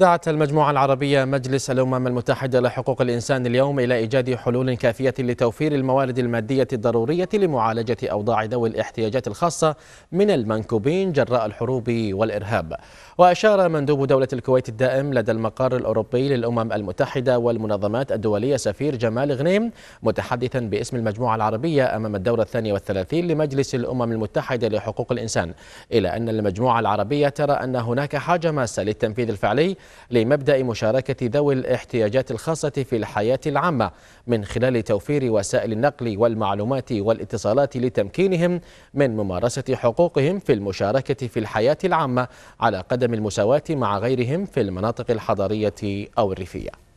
دعت المجموعة العربية مجلس الأمم المتحدة لحقوق الإنسان اليوم إلى إيجاد حلول كافية لتوفير الموارد المادية الضرورية لمعالجة أوضاع ذوي الاحتياجات الخاصة من المنكوبين جراء الحروب والإرهاب وأشار مندوب دولة الكويت الدائم لدى المقر الأوروبي للأمم المتحدة والمنظمات الدولية سفير جمال غنيم متحدثا باسم المجموعة العربية أمام الدورة الثانية والثلاثين لمجلس الأمم المتحدة لحقوق الإنسان إلى أن المجموعة العربية ترى أن هناك حاجة ماسة للتنفيذ الفعلي لمبدأ مشاركة ذوي الاحتياجات الخاصة في الحياة العامة من خلال توفير وسائل النقل والمعلومات والاتصالات لتمكينهم من ممارسة حقوقهم في المشاركة في الحياة العامة على قدم المساواة مع غيرهم في المناطق الحضرية أو الريفية